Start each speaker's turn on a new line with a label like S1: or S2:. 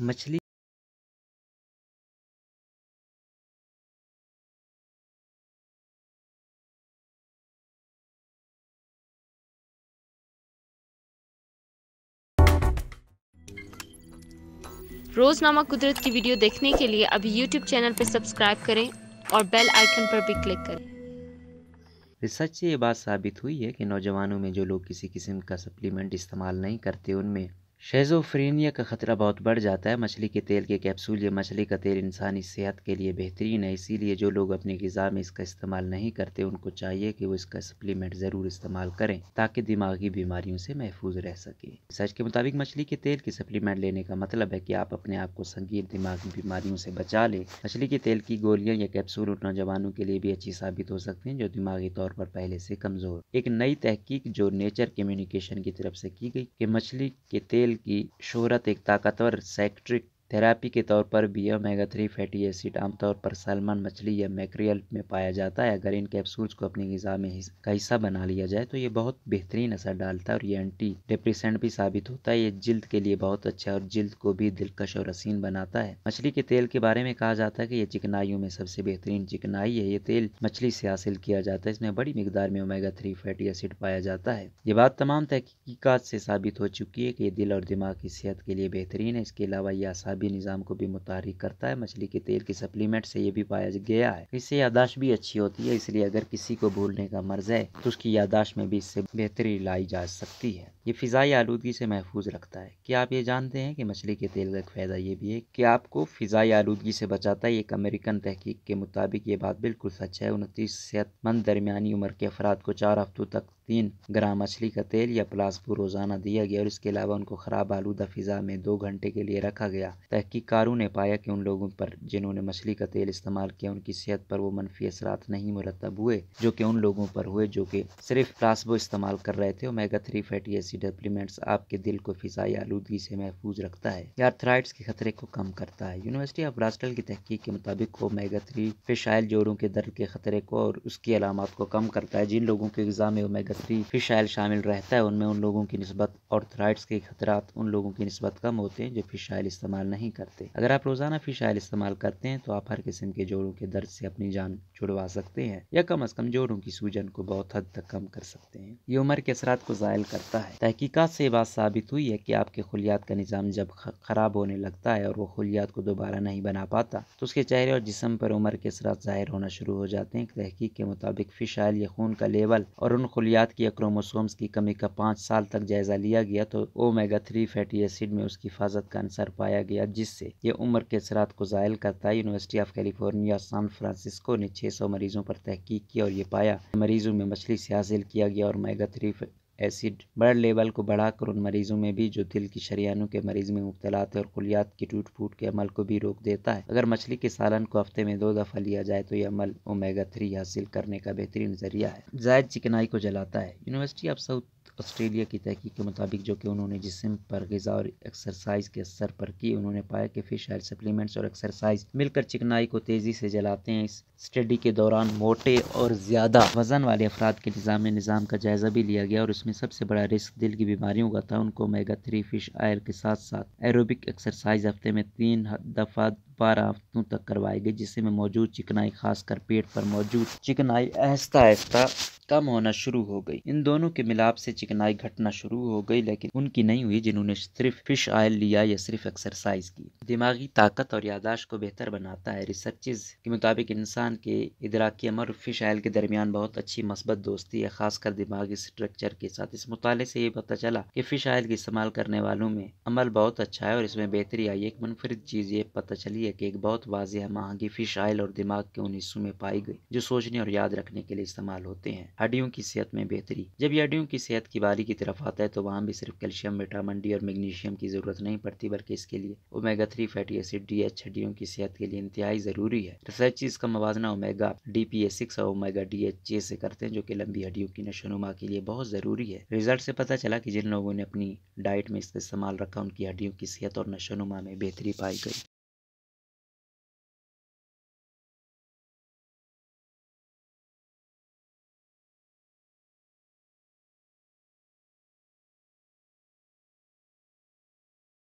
S1: मछली रोजनामा कुदरत की वीडियो देखने के लिए अभी यूट्यूब चैनल पर सब्सक्राइब करें और बेल आइकन पर भी क्लिक करें रिसर्च से ये बात साबित हुई है कि नौजवानों में जो लोग किसी किस्म का सप्लीमेंट इस्तेमाल नहीं करते उनमें शेजोफ्रेनिया का खतरा बहुत बढ़ जाता है मछली के तेल के कैप्सूल या मछली का तेल इंसानी सेहत के लिए बेहतरीन है इसीलिए जो लोग अपनी गज़ा में इसका इस्तेमाल नहीं करते उनको चाहिए कि वो इसका सप्लीमेंट ज़रूर इस्तेमाल करें ताकि दिमागी बीमारियों से महफूज रह सके सच के मुताबिक मछली के तेल की सप्लीमेंट लेने का मतलब है कि आप अपने आप को संगीत दिमागी बीमारियों से बचा लें मछली के तेल की गोलियाँ या कैप्सूल उन नौजवानों के लिए भी अच्छी साबित हो सकती हैं जो दिमागी तौर पर पहले से कमज़ोर एक नई तहकीक जो नेचर कम्युनिकेशन की तरफ से की गई कि मछली के तेल की शहरत एक ताकतवर सेक्ट्रिक थेरापी के तौर पर भी ओमेगा थ्री फैटी एसिड आमतौर पर सलमान मछली या मैक्रियल में पाया जाता है अगर इन कैप्सूल्स को अपनी गज़ा में का हिस्सा बना लिया जाए तो ये बहुत बेहतरीन असर डालता है और ये एंटी डिप्रेसेंट भी साबित होता है ये जिल्द के लिए बहुत अच्छा और जिल्द को भी दिलकश और हसीन बनाता है मछली के तेल के बारे में कहा जाता है कि ये चिकनाइयों में सबसे बेहतरीन चिकनाई है ये तेल मछली से हासिल किया जाता है इसमें बड़ी मकदार में ओमेगा थ्री फैटी एसिड पाया जाता है ये बात तमाम तहकीकत से साबित हो चुकी है कि ये दिल और दिमाग की सेहत के लिए बेहतरीन है इसके अलावा यह साबित जवाबी निज़ाम को भी मुतारिक करता है मछली के तेल की सप्लीमेंट से ये भी पाया गया है इससे यादाश्त भी अच्छी होती है इसलिए अगर किसी को भूलने का मर्ज है तो उसकी यादाश्त में भी इससे बेहतरी लाई जा सकती है ये फ़िज़ाई आलूदगी से महफूज रखता है क्या आप ये जानते हैं कि मछली के तेल का फ़ायदा ये भी है कि आपको फ़िज़ाई आलूदगी से बचाता है एक अमेरिकन तहकीक के मुताबिक ये बात बिल्कुल सच है उनतीस सेहतमंद दरमिया उम्र के अफराद को चार हफ्तों तक तीन ग्राम मछली का तेल या प्लास्पो रोजाना दिया गया और इसके अलावा उनको खराब आलूदा फिजा में दो घंटे के लिए रखा गया तहकीकारों ने पाया कि उन लोगों पर जिन्होंने मछली का तेल इस्तेमाल किया उनकी सेहत पर वो मनफी असरा नहीं मुरतब हुए जो कि उन लोगों पर हुए जो कि सिर्फ प्लासबो इस्तेमाल कर रहे थे omega three fatty acid supplements आपके दिल को फिजाई आलूदगी से महफूज रखता है या थ्राइड्स के खतरे को कम करता है यूनिवर्सिटी ऑफ ब्रास्टल की तहकीक के मुताबिक ओमेगा थ्री फिशाइल जोड़ों के दर्द के खतरे को और उसकी अलामत को कम करता है जिन लोगों के एग्जाम में ओमेगा कैटेगरी फिश आयल शामिल रहता है उनमें उन लोगों की नस्बत थ्राइट्स के खतरा उन लोगों की नस्बत कम होते हैं जो फिश आयल इस्तेमाल नहीं करते अगर आप रोजाना फिश आयल इस्तेमाल करते हैं तो आप हर किस्म के जोड़ों के दर्द से अपनी जान छुड़वा सकते हैं या कम अज कम जोड़ों की सूजन को बहुत हद तक कम कर सकते हैं ये उम्र के असरा को ज़ायल करता है तहकीकत से बात साबित हुई है कि आपके खुलियात का निज़ाम जब ख़राब होने लगता है और वो खुलियात को दोबारा नहीं बना पाता तो उसके चेहरे और जिसम पर उम्र के असरा ज़ाहिर होना शुरू हो जाते हैं तहकीक के मुताबिक फिश आयल या खून का लेवल और उन खुलियात नफसियात किया क्रोमोसोम्स की कमी का पाँच साल तक जायज़ा लिया गया तो ओमेगा थ्री फैटी एसिड में उसकी हिफाजत का अंसर पाया गया जिससे ये उम्र के असरात को ज़ायल करता है University of California San Francisco ने सौ मरीजों पर तहकीक की और ये पाया मरीजों में मछली से हासिल किया गया और omega three acid blood level को बढ़ाकर उन मरीजों में भी जो दिल की शरियानों के मरीज में मुबतला थे और खुलियात की टूट फूट के अमल को भी रोक देता है अगर मछली के सालन को हफ्ते में दो दफ़ा लिया जाए तो यह अमल ओमेगा थ्री हासिल करने का बेहतरीन जरिया है जायद चिकनाई को जलाता है यूनिवर्सिटी ऑफ साउथ ऑस्ट्रेलिया की तहकीक के मुताबिक जो कि उन्होंने जिसम पर गज़ा और एक्सरसाइज के असर पर की उन्होंने पाया कि फ़िश ऑयल सप्लीमेंट्स और एक्सरसाइज मिलकर चिकनाई को तेज़ी से जलाते हैं इस स्टडी के दौरान मोटे और ज़्यादा वज़न वाले अफराद के निज़ाम निज़ाम का जायज़ा भी लिया गया और उसमें सबसे बड़ा रिस्क दिल की बीमारियों का था उनको मेगा थ्री फ़िश ऑयल के साथ साथ एरोबिक एक्सरसाइज हफ्ते में तीन दफ़ा बारह हफ्तों तक करवाई गई जिसमें मौजूद चिकनाई खासकर पेट पर मौजूद चिकनाई आहिस्ता आहिस्ता कम होना शुरू हो गई इन दोनों के मिलाप से चिकनाई घटना शुरू हो गई लेकिन उनकी नहीं हुई जिन्होंने सिर्फ फिश ऑयल लिया या सिर्फ एक्सरसाइज की दिमागी ताकत और यादाश्त को बेहतर बनाता है रिसर्चेज के मुताबिक इंसान के इदराकी अमर फिश ऑयल के दरमियान बहुत अच्छी मस्बत दोस्ती है खासकर दिमागी स्ट्रक्चर के साथ इस मुताले से ये पता चला कि फिश ऑयल के इस्तेमाल करने वालों में अमल बहुत अच्छा है और इसमें बेहतरी आई एक मुनफरद चीज़ ये पता चली है कि एक बहुत वाजह महंगी फिश आयल और दिमाग के उन हिस्सों में पाई गई जो सोचने और याद रखने के लिए इस्तेमाल होते हैं हड्डियों की सेहत में बेहतरी जब यह हड्डियों की सेहत की बारी की तरफ आता है तो वहाँ भी सिर्फ कैल्शियम विटामिन डी और मैग्नीशियम की जरूरत नहीं पड़ती बल्कि इसके लिए omega three fatty acid D H हड्डियों की सेहत के लिए इंतहाई जरूरी है रिसर्च इसका मुजना omega D P S six और ओमेगा डी एच ए से करते हैं जो की लंबी हड्डियों की नशोनुमा के लिए बहुत जरूरी है रिजल्ट से पता चला की जिन लोगों ने अपनी डाइट में इसका इस्तेमाल रखा उनकी हड्डियों की सेहत और नशोनुमा में बेहतरी पाई गई